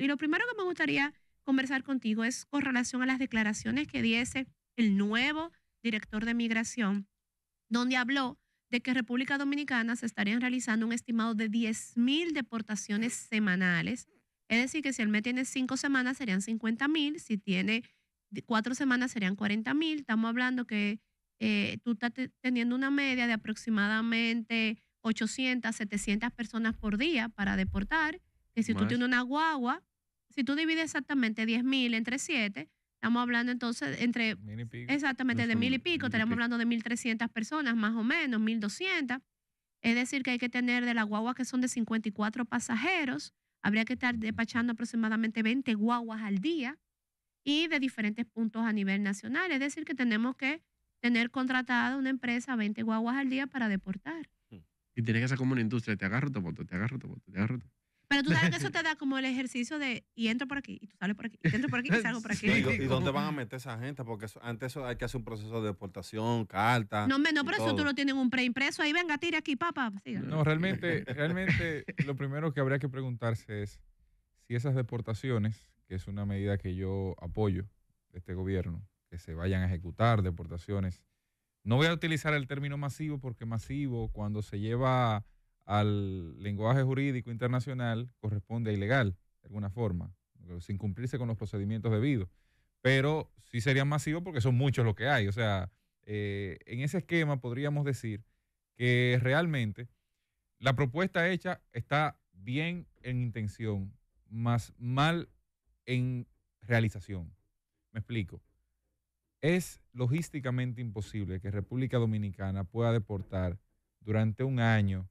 Y lo primero que me gustaría conversar contigo es con relación a las declaraciones que diese el nuevo director de migración, donde habló de que República Dominicana se estarían realizando un estimado de 10.000 deportaciones semanales. Es decir, que si el mes tiene cinco semanas serían 50.000, si tiene cuatro semanas serían 40.000. Estamos hablando que eh, tú estás teniendo una media de aproximadamente 800, 700 personas por día para deportar. Que si tú tienes una guagua, si tú divides exactamente 10.000 entre 7, estamos hablando entonces entre... Exactamente, de mil y pico, estaríamos hablando de 1.300 personas más o menos, 1.200. Es decir, que hay que tener de las guaguas que son de 54 pasajeros, habría que estar despachando aproximadamente 20 guaguas al día y de diferentes puntos a nivel nacional. Es decir, que tenemos que tener contratada una empresa 20 guaguas al día para deportar. Y tiene que ser como una industria, te agarro, tu voto, te agarro, tu voto, te agarro. Pero tú sabes que eso te da como el ejercicio de y entro por aquí, y tú sales por aquí, y entro por aquí, y salgo por aquí. ¿Y, dónde van a meter esa gente? Porque antes eso hay que hacer un proceso de deportación, carta. No, no pero eso tú lo tienes un preimpreso. Ahí venga, tira aquí, papá. No, realmente, realmente lo primero que habría que preguntarse es si esas deportaciones, que es una medida que yo apoyo de este gobierno, que se vayan a ejecutar deportaciones. No voy a utilizar el término masivo porque masivo, cuando se lleva al lenguaje jurídico internacional corresponde a ilegal, de alguna forma, sin cumplirse con los procedimientos debidos. Pero sí sería masivos porque son muchos los que hay. O sea, eh, en ese esquema podríamos decir que realmente la propuesta hecha está bien en intención, más mal en realización. Me explico. Es logísticamente imposible que República Dominicana pueda deportar durante un año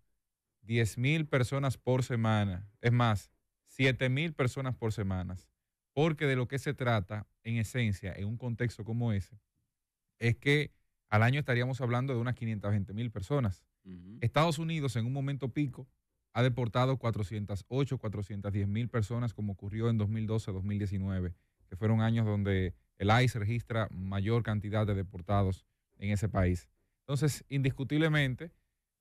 10.000 mil personas por semana, es más, 7.000 mil personas por semana, porque de lo que se trata, en esencia, en un contexto como ese, es que al año estaríamos hablando de unas 520 mil personas. Estados Unidos en un momento pico ha deportado 408, 410 mil personas como ocurrió en 2012, 2019, que fueron años donde el ICE registra mayor cantidad de deportados en ese país. Entonces, indiscutiblemente,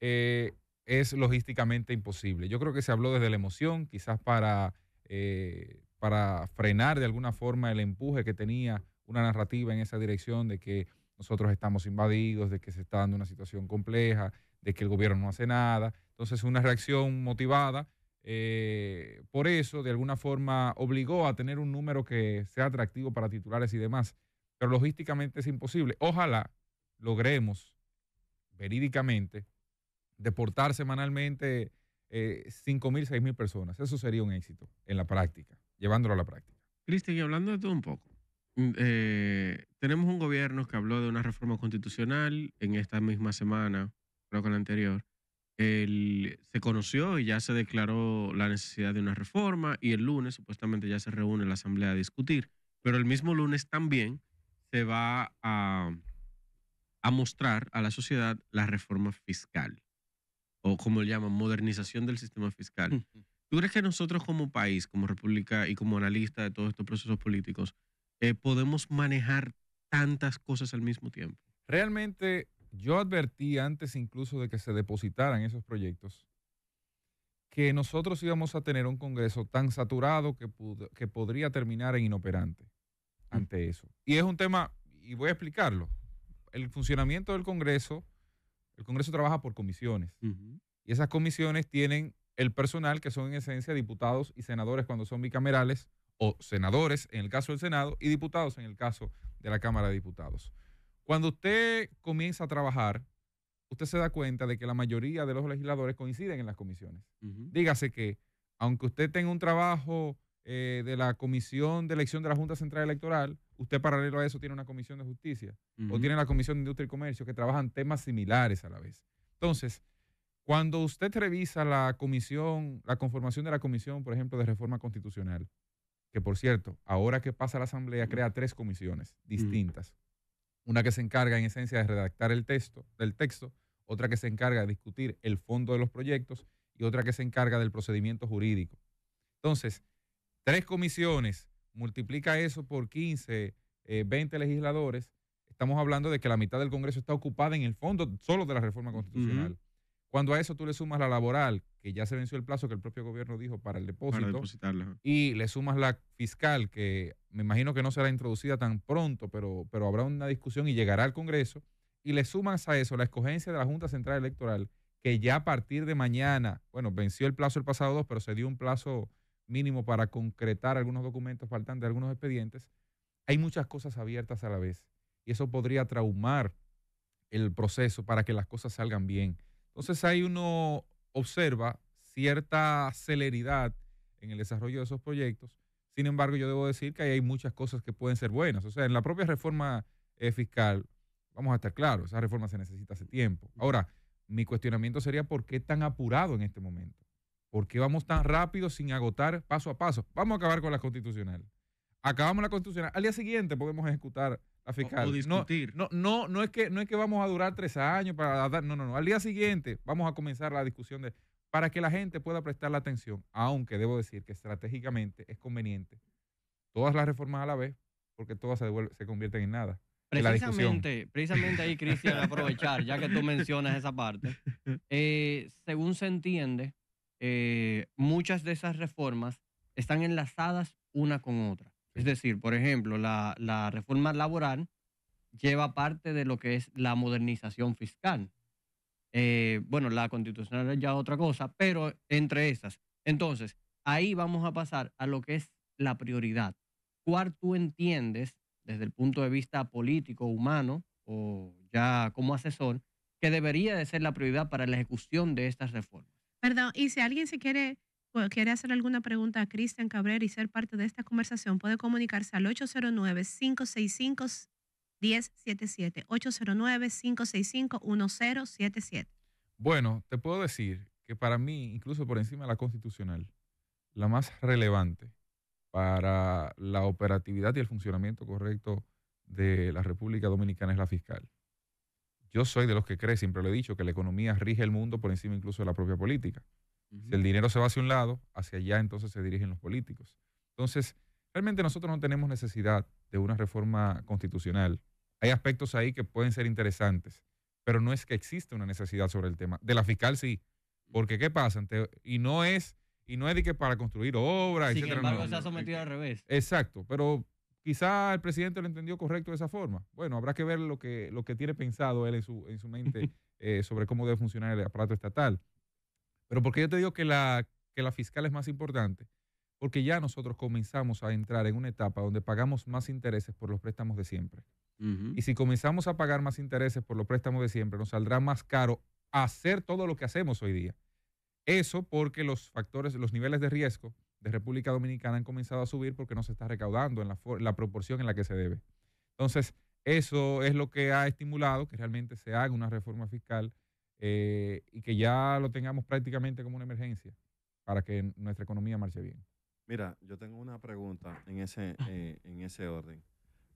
eh, es logísticamente imposible. Yo creo que se habló desde la emoción, quizás para, eh, para frenar de alguna forma el empuje que tenía una narrativa en esa dirección de que nosotros estamos invadidos, de que se está dando una situación compleja, de que el gobierno no hace nada. Entonces, una reacción motivada. Eh, por eso, de alguna forma, obligó a tener un número que sea atractivo para titulares y demás. Pero logísticamente es imposible. Ojalá logremos verídicamente deportar semanalmente eh, mil, mil personas. Eso sería un éxito en la práctica, llevándolo a la práctica. Cristian, y hablando de todo un poco, mm, eh, tenemos un gobierno que habló de una reforma constitucional en esta misma semana, creo que la anterior. El, se conoció y ya se declaró la necesidad de una reforma y el lunes supuestamente ya se reúne la Asamblea a discutir, pero el mismo lunes también se va a mostrar a la sociedad la reforma fiscal o como le llaman, modernización del sistema fiscal. ¿Tú crees que nosotros como país, como república y como analista de todos estos procesos políticos, eh, podemos manejar tantas cosas al mismo tiempo? Realmente yo advertí antes incluso de que se depositaran esos proyectos que nosotros íbamos a tener un Congreso tan saturado que, que podría terminar en inoperante mm. ante eso. Y es un tema, y voy a explicarlo, el funcionamiento del Congreso el Congreso trabaja por comisiones. Y esas comisiones tienen el personal que son en esencia diputados y senadores cuando son bicamerales, o senadores en el caso del Senado y diputados en el caso de la Cámara de Diputados. Cuando usted comienza a trabajar, usted se da cuenta de que la mayoría de los legisladores coinciden en las comisiones. Dígase que, aunque usted tenga un trabajo eh, de la Comisión de Elección de la Junta Central Electoral, usted paralelo a eso tiene una Comisión de Justicia o tiene la Comisión de Industria y Comercio que trabajan temas similares a la vez. Entonces, cuando usted revisa la comisión, la conformación de la comisión, por ejemplo, de reforma constitucional, que por cierto, ahora que pasa la Asamblea, crea tres comisiones distintas. Una que se encarga en esencia de redactar el texto, del texto, otra que se encarga de discutir el fondo de los proyectos y otra que se encarga del procedimiento jurídico. Entonces, tres comisiones, multiplica eso por 15, 20 eh, legisladores, estamos hablando de que la mitad del Congreso está ocupada en el fondo solo de la reforma constitucional. Cuando a eso tú le sumas la laboral, que ya se venció el plazo que el propio gobierno dijo para el depósito, y le sumas la fiscal, que me imagino que no será introducida tan pronto, pero, pero habrá una discusión y llegará al Congreso, y le sumas a eso la escogencia de la Junta Central Electoral, que ya a partir de mañana, bueno, venció el plazo el pasado 2, pero se dio un plazo mínimo para concretar algunos documentos faltantes, algunos expedientes, hay muchas cosas abiertas a la vez. Y eso podría traumar el proceso para que las cosas salgan bien. Entonces ahí uno observa cierta celeridad en el desarrollo de esos proyectos. Sin embargo, yo debo decir que ahí hay muchas cosas que pueden ser buenas. O sea, en la propia reforma eh, fiscal, vamos a estar claros, esa reforma se necesita hace tiempo. Ahora, mi cuestionamiento sería por qué tan apurado en este momento. ¿Por qué vamos tan rápido sin agotar paso a paso? Vamos a acabar con la constitucional. Acabamos la constitucional. Al día siguiente podemos ejecutar la fiscal. No, no, no, es que, no es que vamos a durar tres años para dar. No, no, no. Al día siguiente vamos a comenzar la discusión de para que la gente pueda prestar la atención, aunque debo decir que estratégicamente es conveniente todas las reformas a la vez, porque todas se, convierten en nada. Precisamente, precisamente ahí, Cristian, aprovechar, ya que tú mencionas esa parte, eh, según se entiende, eh, muchas de esas reformas están enlazadas una con otra. Es decir, por ejemplo, la, reforma laboral lleva parte de lo que es la modernización fiscal. Eh, bueno, la constitucional es ya otra cosa, pero entre esas. Entonces, ahí vamos a pasar a lo que es la prioridad. ¿Cuál tú entiendes desde el punto de vista político, humano o ya como asesor, que debería de ser la prioridad para la ejecución de estas reformas? Perdón, y si alguien se quiere, quiere hacer alguna pregunta a Cristian Cabrera y ser parte de esta conversación, puede comunicarse al 809-565-1077. 809-565-1077. Bueno, te puedo decir que para mí, incluso por encima de la constitucional, la más relevante para la operatividad y el funcionamiento correcto de la República Dominicana es la fiscal. Yo soy de los que cree, siempre lo he dicho, que la economía rige el mundo por encima incluso de la propia política. Si el dinero se va hacia un lado, hacia allá entonces se dirigen los políticos. Entonces, realmente nosotros no tenemos necesidad de una reforma constitucional. Hay aspectos ahí que pueden ser interesantes, pero no es que exista una necesidad sobre el tema. De la fiscal sí, porque ¿qué pasa? Y no es y no es de que para construir obras, Sin embargo, se ha sometido al revés. Exacto, pero Quizá el presidente lo entendió correcto de esa forma. Bueno, habrá que ver lo que, lo que tiene pensado él en su, mente eh, sobre cómo debe funcionar el aparato estatal. Pero porque yo te digo que la, la fiscal es más importante, porque ya nosotros comenzamos a entrar en una etapa donde pagamos más intereses por los préstamos de siempre. Y si comenzamos a pagar más intereses por los préstamos de siempre, nos saldrá más caro hacer todo lo que hacemos hoy día. Eso porque los factores, los niveles de riesgo de República Dominicana han comenzado a subir porque no se está recaudando en la, proporción en la que se debe. Entonces, eso es lo que ha estimulado que realmente se haga una reforma fiscal eh, y que ya lo tengamos prácticamente como una emergencia para que nuestra economía marche bien. Mira, yo tengo una pregunta en ese, eh, orden.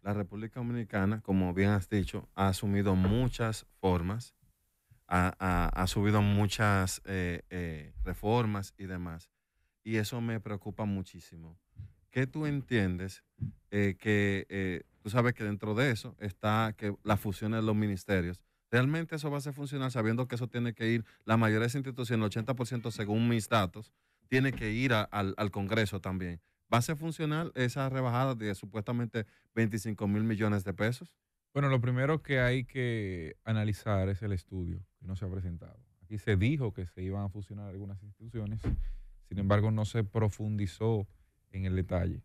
La República Dominicana, como bien has dicho, ha asumido muchas formas, ha, subido muchas eh, reformas y demás y eso me preocupa muchísimo. ¿Qué tú entiendes eh, que eh, tú sabes que dentro de eso está que la fusión de los ministerios? ¿Realmente eso va a ser funcional sabiendo que eso tiene que ir, la mayoría de esas instituciones, el 80% según mis datos, tiene que ir al, al Congreso también? ¿Va a ser funcional esa rebajada de supuestamente 25 mil millones de pesos? Bueno, lo primero que hay que analizar es el estudio que no se ha presentado. Aquí se dijo que se iban a fusionar algunas instituciones sin embargo, no se profundizó en el detalle.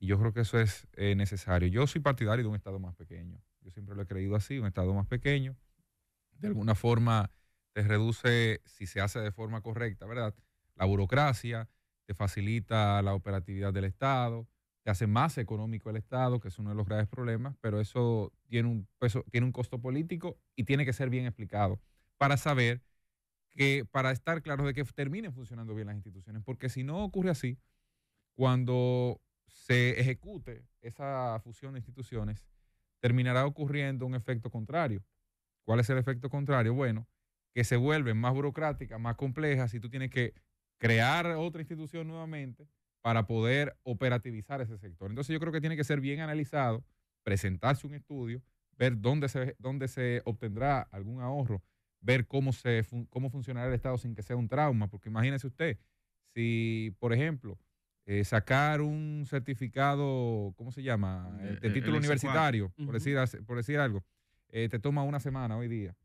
Y yo creo que eso es eh, necesario. Yo soy partidario de un Estado más pequeño. Yo siempre lo he creído así, un Estado más pequeño. De alguna forma te reduce, si se hace de forma correcta, ¿verdad? La burocracia, te facilita la operatividad del Estado, te hace más económico el Estado, que es uno de los graves problemas, pero eso tiene un, peso, tiene un costo político y tiene que ser bien explicado para saber que para estar claros de que terminen funcionando bien las instituciones, porque si no ocurre así, cuando se ejecute esa fusión de instituciones, terminará ocurriendo un efecto contrario. ¿Cuál es el efecto contrario? Bueno, que se vuelven más burocráticas, más complejas, si tú tienes que crear otra institución nuevamente para poder operativizar ese sector. Entonces yo creo que tiene que ser bien analizado, presentarse un estudio, ver dónde se, dónde se obtendrá algún ahorro ver cómo, se, cómo funcionará el Estado sin que sea un trauma, porque imagínese usted, si, por ejemplo, eh, sacar un certificado, ¿cómo se llama? Eh, de título universitario, por, decir, por decir algo, eh, te toma una semana hoy día.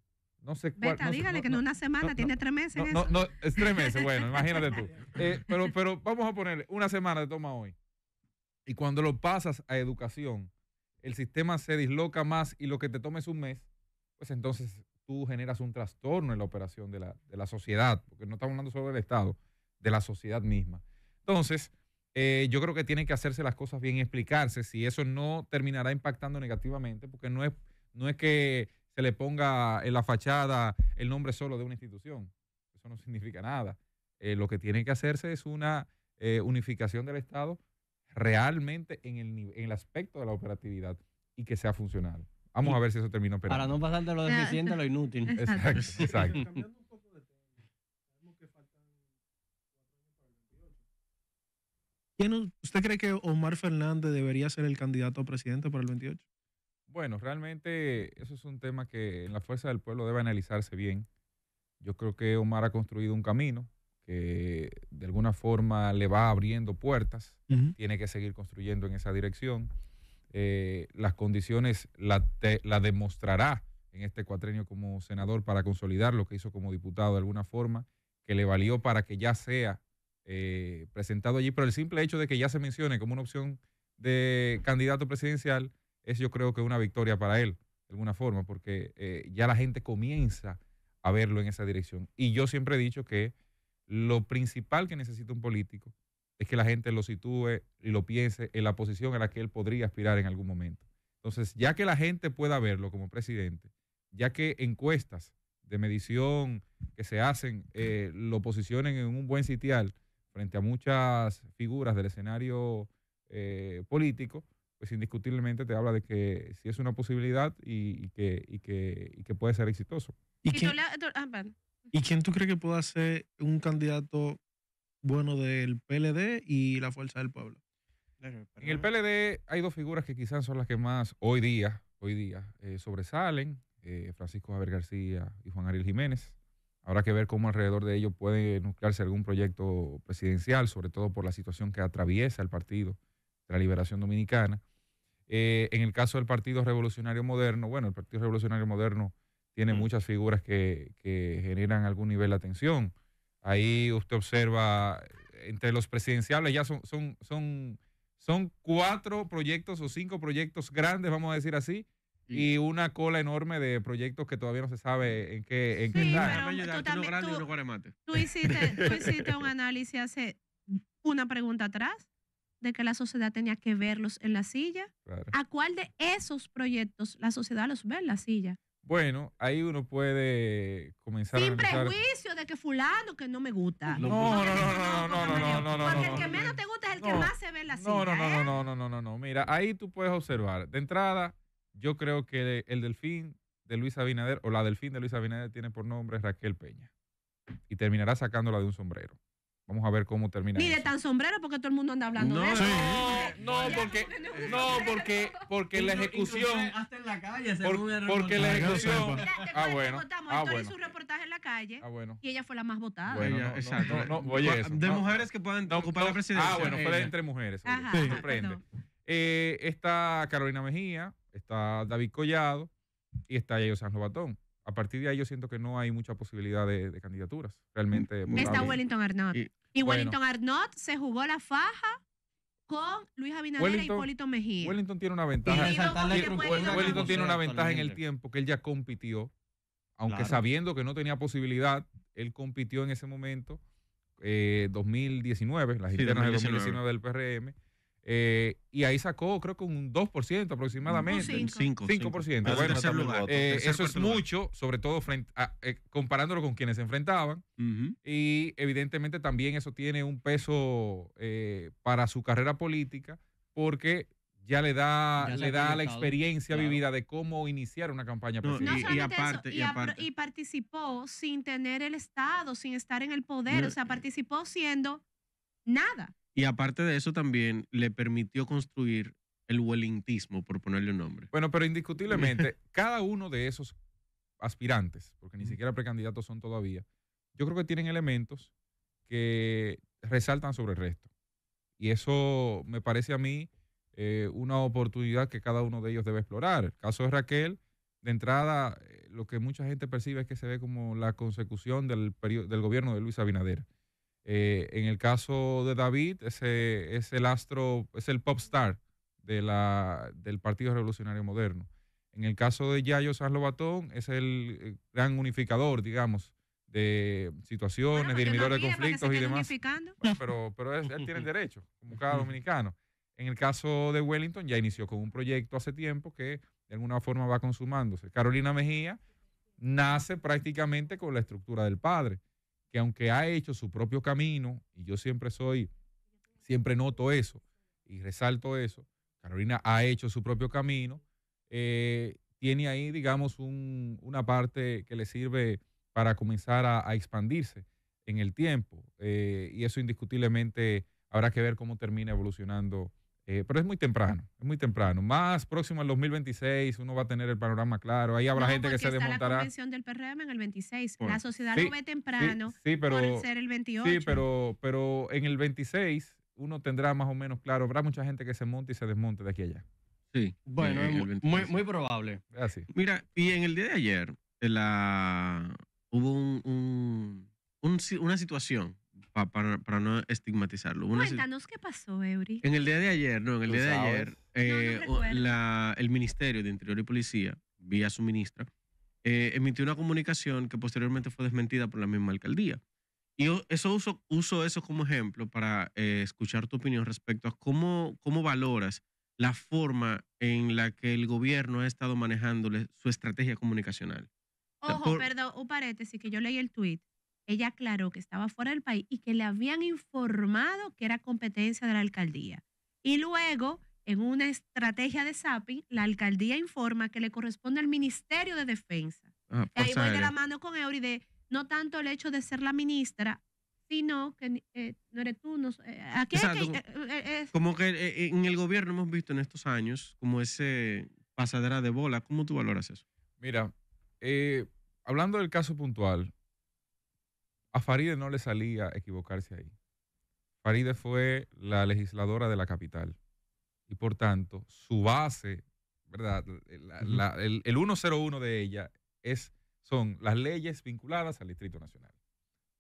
No sé cuál, dígale no, que una semana tiene tres meses. Eso. No, es tres meses, bueno, imagínate tú. pero, pero vamos a ponerle, una semana te toma hoy. Y cuando lo pasas a educación, el sistema se disloca más y lo que te toma es un mes, pues entonces tú generas un trastorno en la operación de la, sociedad, porque no estamos hablando solo del Estado, de la sociedad misma. Entonces, eh, yo creo que tienen que hacerse las cosas bien, explicarse si eso no terminará impactando negativamente, porque no es, no es que se le ponga en la fachada el nombre solo de una institución, eso no significa nada. Eh, lo que tiene que hacerse es una eh, unificación del Estado realmente en el, en el aspecto de la operatividad y que sea funcional. Vamos a ver si eso terminó pero Para no pasar de lo ah. deficiente a lo inútil. Exacto. Exacto. ¿Usted cree que Omar Fernández debería ser el candidato a presidente para el 28? Bueno, realmente eso es un tema que en la Fuerza del Pueblo debe analizarse bien. Yo creo que Omar ha construido un camino que de alguna forma le va abriendo puertas, tiene que seguir construyendo en esa dirección. Eh, las condiciones la demostrará en este cuatrenio como senador para consolidar lo que hizo como diputado de alguna forma, que le valió para que ya sea eh, presentado allí, pero el simple hecho de que ya se mencione como una opción de candidato presidencial es yo creo que una victoria para él, de alguna forma, porque eh, ya la gente comienza a verlo en esa dirección. Y yo siempre he dicho que lo principal que necesita un político es que la gente lo sitúe y lo piense en la posición a la que él podría aspirar en algún momento. Entonces, ya que la gente pueda verlo como presidente, ya que encuestas de medición que se hacen eh, lo posicionen en un buen sitial frente a muchas figuras del escenario eh, político, pues indiscutiblemente te habla de que sí es una posibilidad y, que, puede ser exitoso. ¿Y, ah, ¿Y quién tú crees que pueda ser un candidato bueno del PLD y la Fuerza del Pueblo. En el PLD hay dos figuras que quizás son las que más hoy día, hoy día eh, sobresalen, eh, Francisco Javier García y Juan Ariel Jiménez. Habrá que ver cómo alrededor de ellos puede nuclearse algún proyecto presidencial, sobre todo por la situación que atraviesa el partido de la liberación dominicana. Eh, en el caso del Partido Revolucionario Moderno, bueno, el Partido Revolucionario Moderno tiene mm. muchas figuras que, que, generan algún nivel de atención. Ahí usted observa, entre los presidenciales, ya son, son, son, son cuatro proyectos o cinco proyectos grandes, vamos a decir así, y una cola enorme de proyectos que todavía no se sabe en qué, en qué Tú, tú, hiciste, un análisis hace una pregunta atrás de que la sociedad tenía que verlos en la silla. ¿A cuál de esos proyectos la sociedad los ve en la silla? Bueno, ahí uno puede comenzar Sin a prejuicio de que fulano que no me gusta. No, no, no, no, no, no, no, Porque el que menos te gusta es el que más se ve en la cita. No, no, no, no, no, no, no, no. Mira, ahí tú puedes observar. De entrada, yo creo que el delfín de Luisa Abinader o la delfín de Luis Abinader tiene por nombre Raquel Peña y terminará sacándola de un sombrero. Vamos a ver cómo termina. Ni de tan sombrero porque todo el mundo anda hablando de eso. No, no, porque, no, porque, porque la ejecución. Hasta en la calle, se por, Porque la ejecución. Ah, bueno. Ah, bueno. hizo un reportaje en la calle. Ah, y ella fue la más votada. Bueno, exacto. No, oye, eso, de mujeres que puedan ocupar la ah, presidencia. Ah, bueno, fue entre mujeres. Ajá, sí. Sorprende. Eh, está Carolina Mejía, está David Collado y está Yayo San Robatón a partir de ahí yo siento que no hay mucha posibilidad de, candidaturas. Realmente. Mm, Está Wellington Arnott. Y, Wellington Arnott se jugó la faja con Luis Abinader y e Hipólito Mejía. Wellington tiene una ventaja. Wellington, tiene una ventaja en el tiempo que él ya compitió, aunque sabiendo que no tenía posibilidad, él compitió en ese momento, 2019, eh, las internas de 2019 del PRM eh, y ahí sacó creo que un 2% aproximadamente. Un 5%. 5%. Bueno, eso es mucho, sobre todo eh, comparándolo con quienes se enfrentaban. Y evidentemente también eso tiene un peso eh, para su carrera política porque ya le da, le da la experiencia vivida de cómo iniciar una campaña presidencial. y, aparte, y, participó sin tener el Estado, sin estar en el poder, o sea, participó siendo nada. Y aparte de eso también le permitió construir el huelintismo, por ponerle un nombre. Bueno, pero indiscutiblemente, cada uno de esos aspirantes, porque ni siquiera precandidatos son todavía, yo creo que tienen elementos que resaltan sobre el resto. Y eso me parece a mí eh, una oportunidad que cada uno de ellos debe explorar. El caso de Raquel, de entrada, eh, lo que mucha gente percibe es que se ve como la consecución del, del gobierno de Luis Abinader. Eh, en el caso de David, ese, es el astro, es el pop star de la, del Partido Revolucionario Moderno. En el caso de Yayo San Batón, es el eh, gran unificador, digamos, de situaciones, pues, de conflictos y demás. pero, pero él tiene derecho, como cada dominicano. En el caso de Wellington, ya inició con un proyecto hace tiempo que de alguna forma va consumándose. Carolina Mejía nace prácticamente con la estructura del padre que aunque ha hecho su propio camino, y yo siempre soy, siempre noto eso y resalto eso, Carolina ha hecho su propio camino, eh, tiene ahí, digamos, una parte que le sirve para comenzar a, expandirse en el tiempo. Eh, y eso indiscutiblemente habrá que ver cómo termina evolucionando eh, pero es muy temprano, es muy temprano. Más próximo al 2026 uno va a tener el panorama claro. Ahí habrá gente que se está desmontará. La convención del PRM en el 26. la sociedad lo ve temprano sí, pero, ser el 28. Sí, pero, pero en el 26 uno tendrá más o menos claro. Habrá mucha gente que se monte y se desmonte de aquí a allá. Sí. Bueno, muy, probable. Ah, Mira, y en el día de ayer eh, la, hubo un, una situación para, no estigmatizarlo. Cuéntanos qué pasó, Eury. En el día de ayer, no, en el día de ayer, eh, el Ministerio de Interior y Policía, vía su ministra, eh, emitió una comunicación que posteriormente fue desmentida por la misma alcaldía. Y eso uso, uso eso como ejemplo para eh, escuchar tu opinión respecto a cómo, cómo valoras la forma en la que el gobierno ha estado manejando su estrategia comunicacional. Ojo, perdón, un paréntesis, que yo leí el tuit ella aclaró que estaba fuera del país y que le habían informado que era competencia de la alcaldía. Y luego, en una estrategia de zapping, la alcaldía informa que le corresponde al Ministerio de Defensa. Ah, ahí voy de la eh mano con Eury de no tanto el hecho de ser la ministra, sino que eh, no eres tú. No, como que eh, en el gobierno hemos visto en estos años como ese pasadera de bola. ¿Cómo tú valoras eso? Mira, hablando del caso puntual, a Faride no le salía equivocarse ahí. Faride fue la legisladora de la capital y por tanto su base, ¿verdad? el, el, 101 de ella es, son las leyes vinculadas al Distrito Nacional.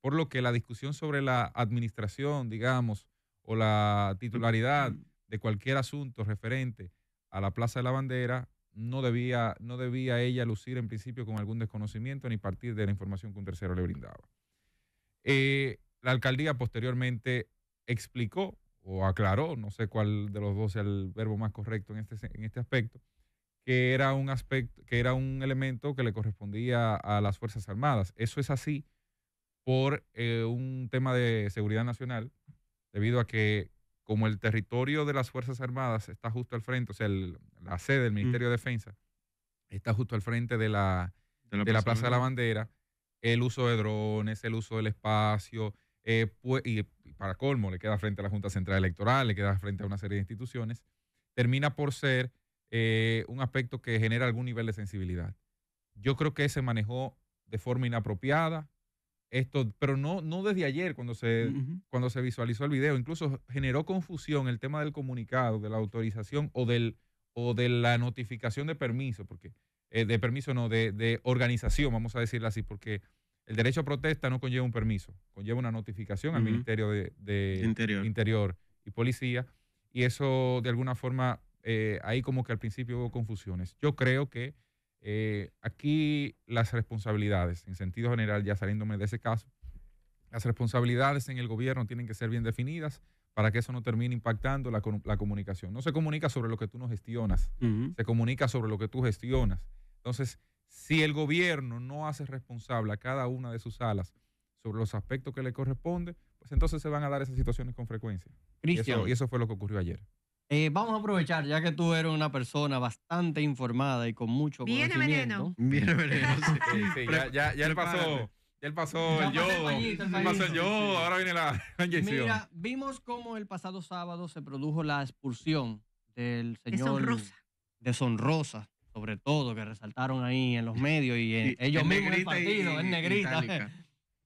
Por lo que la discusión sobre la administración, digamos, o la titularidad de cualquier asunto referente a la Plaza de la Bandera, no debía, no debía ella lucir en principio con algún desconocimiento ni partir de la información que un tercero le brindaba. Eh, la alcaldía posteriormente explicó o aclaró, no sé cuál de los dos es el verbo más correcto este en este, aspecto, que era un aspecto, que era un elemento que le correspondía a las Fuerzas Armadas. Eso es así por eh, un tema de seguridad nacional, debido a que como el territorio de las Fuerzas Armadas está justo al frente, o sea, la sede del Ministerio de Defensa está justo al frente la, de la Plaza de la Bandera, el uso de drones, el uso del espacio, eh, y para colmo le queda frente a la Junta Central Electoral, le queda frente a una serie de instituciones, termina por ser eh, un aspecto que genera algún nivel de sensibilidad. Yo creo que se manejó de forma inapropiada, esto, pero no, no desde ayer cuando se, cuando se visualizó el video, incluso generó confusión el tema del comunicado, de la autorización o, del, o de la notificación de permiso, porque eh, de permiso no, de, organización, vamos a decirlo así, porque el derecho a protesta no conlleva un permiso, conlleva una notificación al Ministerio de, Interior. y Policía, y eso de alguna forma, eh, ahí como que al principio hubo confusiones. Yo creo que eh, aquí las responsabilidades, en sentido general, ya saliéndome de ese caso, las responsabilidades en el gobierno tienen que ser bien definidas para que eso no termine impactando la, la comunicación. No se comunica sobre lo que tú no gestionas, se comunica sobre lo que tú gestionas. Entonces, si el gobierno no hace responsable a cada una de sus alas sobre los aspectos que le corresponde, pues entonces se van a dar esas situaciones con frecuencia. Y eso, fue lo que ocurrió ayer. Eh, vamos a aprovechar, ya que tú eres una persona bastante informada y con mucho conocimiento. Viene veneno. Viene veneno, sí. ya, ya, él pasó, ya él pasó el yo, pasó el ahora viene la, la Mira, vimos cómo el pasado sábado se produjo la expulsión del señor... De Sonrosa. De Sonrosa, sobre todo, que resaltaron ahí en los medios y ellos mismos en el partido, en negrita.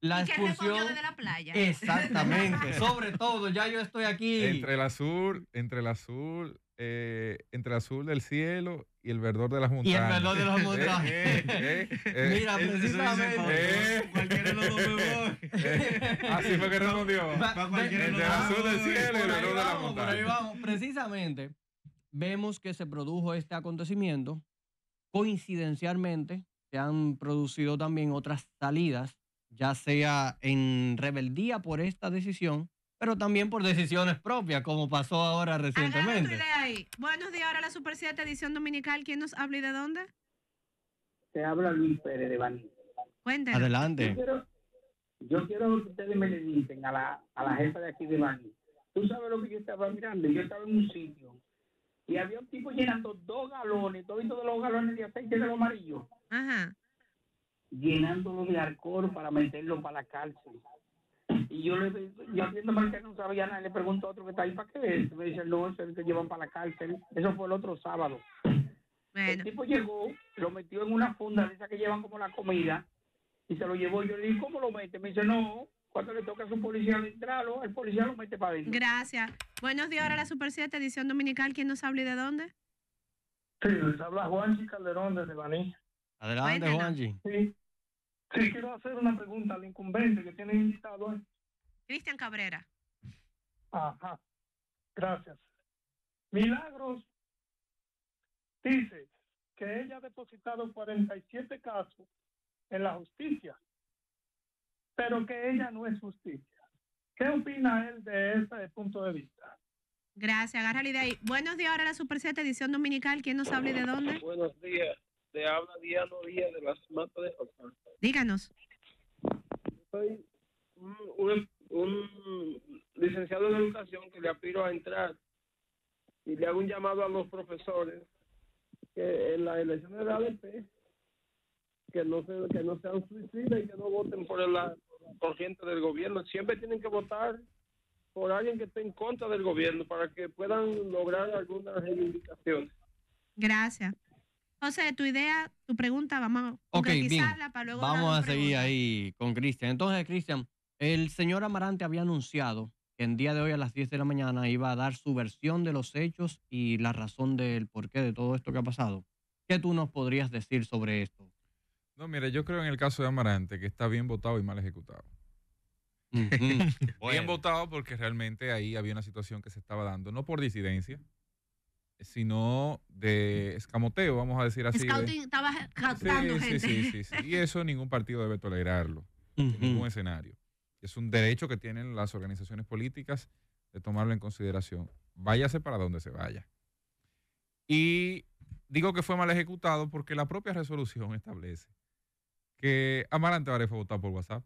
La ¿Y de la playa. Exactamente, sobre todo, ya yo estoy aquí. Entre el azul, entre el azul, eh, entre el azul del cielo y el verdor de las montañas. Y el verdor de las eh, montañas. Eh, Mira, precisamente. cualquiera Así fue que respondió. Entre el azul del cielo y el verdor de las montañas. Precisamente, vemos que se produjo este acontecimiento Coincidencialmente, se han producido también otras salidas, ya sea en rebeldía por esta decisión, pero también por decisiones propias, como pasó ahora recientemente. Buenos días, ahora la Super 7 edición dominical. ¿Quién nos habla y de dónde? Se habla Luis Pérez de Baní. Adelante. Yo quiero, que ustedes me le dicen a la, a la jefa de aquí de Baní. Tú sabes lo que yo estaba mirando. Yo estaba en un sitio y había un tipo llenando dos galones, todos los galones de aceite de los amarillos. Ajá. Llenándolo de alcohol para meterlo para la cárcel. Y yo le yo haciendo para que no sabía nada, le pregunto a otro que está ahí, ¿para qué Me dice, no, es el que llevan para la cárcel. Eso fue el otro sábado. El tipo llegó, lo metió en una funda de esa que llevan como la comida, y se lo llevó. Yo le dije, ¿cómo lo mete? Me dice, no, cuando le toca a un policía entrarlo, el policía lo mete para ahí. Gracias. Buenos días, ahora la Super 7, edición dominical. ¿Quién nos habla y de dónde? Sí, les habla Juanji Calderón desde Baní. Adelante, Juanji. Sí. sí, quiero hacer una pregunta al incumbente que tiene invitado. Cristian Cabrera. Ajá, gracias. Milagros dice que ella ha depositado 47 casos en la justicia pero que ella no es justicia. ¿Qué opina él de ese punto de vista? Gracias, agarra de ahí. Buenos días, ahora la Super 7, edición dominical. ¿Quién nos habla de dónde? Buenos días, Le habla Diano Díaz de las Matas de Ocaña. Díganos. Soy un, licenciado en educación que le aspiro a entrar y le hago un llamado a los profesores que en la elección del ADP que no, se, que no sean suicidas y que no voten por la corriente del gobierno. Siempre tienen que votar por alguien que esté en contra del gobierno para que puedan lograr algunas reivindicaciones. Gracias. José, tu idea, tu pregunta, vamos a okay, para luego. Vamos a seguir ahí con Cristian. Entonces, Cristian, el señor Amarante había anunciado que en día de hoy a las 10 de la mañana iba a dar su versión de los hechos y la razón del porqué de todo esto que ha pasado. ¿Qué tú nos podrías decir sobre esto? No, mire, yo creo en el caso de Amarante que está bien votado y mal ejecutado. bien votado porque realmente ahí había una situación que se estaba dando, no por disidencia, sino de escamoteo, vamos a decir así. estaba gente. Sí, sí, sí, Y eso ningún partido debe tolerarlo, en ningún escenario. Es un derecho que tienen las organizaciones políticas de tomarlo en consideración. Váyase para donde se vaya. Y digo que fue mal ejecutado porque la propia resolución establece que Amarante ir fue votado por WhatsApp.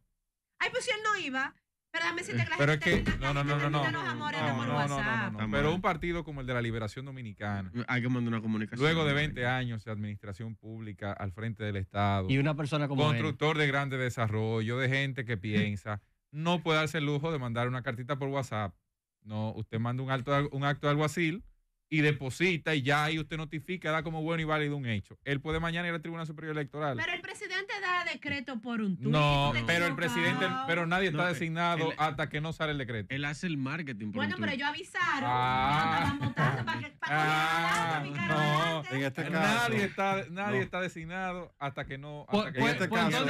Ay, pues si él no iba. Pero dame si te pero es que, no, no, no, no, no, Pero un partido como el de la Liberación Dominicana. Mm, hay que mandar una comunicación. Luego de 20 años de administración pública al frente del Estado. Y una persona como Constructor de grande desarrollo, de gente que piensa. No puede darse el lujo de mandar una cartita por WhatsApp. No, usted manda un, alto, un acto de alguacil y deposita y ya ahí usted notifica, da como bueno y válido un hecho. Él puede mañana ir al Tribunal Superior Electoral. Pero el presidente da decreto por un tuit. No, pero el presidente, pero nadie está designado hasta que no sale el decreto. Él hace el marketing. Por bueno, pero yo avisaron. Ah, ah no, en este caso. Nadie está, designado hasta que no. en en, este caso,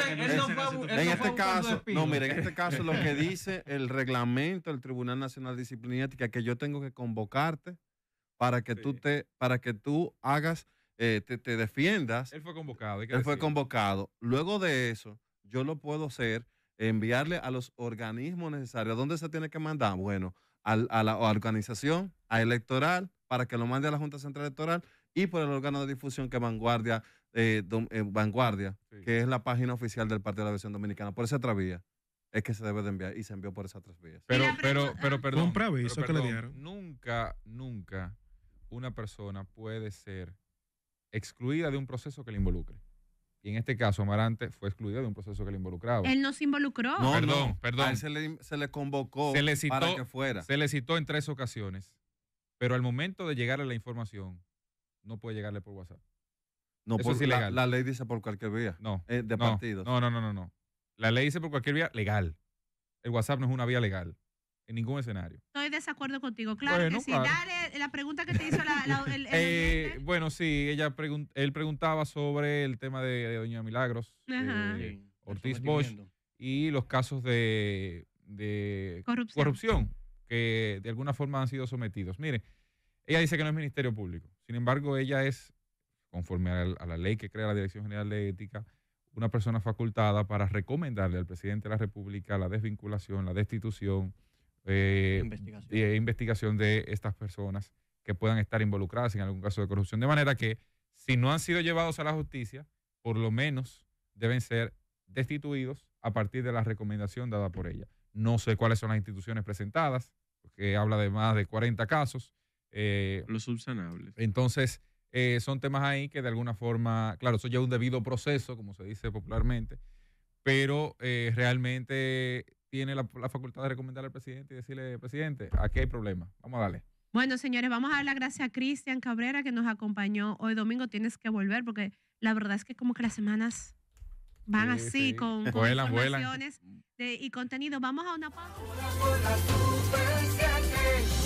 no, en este caso lo que dice el reglamento del Tribunal Nacional de Disciplina que yo tengo que convocarte para que tú te, para que tú hagas, eh, te, defiendas. Él fue eh, convocado. él fue convocado. Luego de eso, yo lo puedo hacer, enviarle a los organismos necesarios. ¿A dónde se tiene que mandar? Bueno, a, la organización, a electoral, para que lo mande a la Junta Central Electoral y por el órgano de difusión que Vanguardia, eh, eh Vanguardia que es la página oficial del Partido de la Visión Dominicana. Por esa otra vía es que se debe de enviar y se envió por esas tres vías. Pero, pero, ah. pero, perdón. Nunca, nunca una persona puede ser excluida de un proceso que le involucre. Y en este caso, Amarante fue excluida de un proceso que le involucraba. Él no se involucró. No, perdón, perdón. A él se le, convocó se para que fuera. Se le citó en tres ocasiones. Pero al momento de llegarle la información, no puede llegarle por WhatsApp. No, Eso es ilegal. La, ley dice por cualquier vía. No. Eh, de partido. partidos. No, no, no, no, no. La ley dice por cualquier vía legal. El WhatsApp no es una vía legal en ningún escenario. Estoy desacuerdo contigo, claro sí. la pregunta que te hizo la, el, eh, Bueno, sí, ella él preguntaba sobre el tema de, Doña Milagros, eh, Ortiz Bosch y los casos de, corrupción. que de alguna forma han sido sometidos. Mire, ella dice que no es Ministerio Público, sin embargo, ella es, conforme a la ley que crea la Dirección General de Ética, una persona facultada para recomendarle al presidente de la República la desvinculación, la destitución, eh, investigación. investigación. de estas personas que puedan estar involucradas en algún caso de corrupción. De manera que si no han sido llevados a la justicia, por lo menos deben ser destituidos a partir de la recomendación dada por ella. No sé cuáles son las instituciones presentadas, porque habla de más de 40 casos. Eh, Los subsanables. Entonces, eh, son temas ahí que de alguna forma, claro, eso ya es un debido proceso, como se dice popularmente, pero eh, realmente tiene la, facultad de recomendar al presidente y decirle, presidente, aquí hay problema, vamos a darle. Bueno, señores, vamos a dar las gracias a Cristian Cabrera que nos acompañó hoy domingo. Tienes que volver porque la verdad es que como que las semanas van así con, con y contenido. Vamos a una pausa.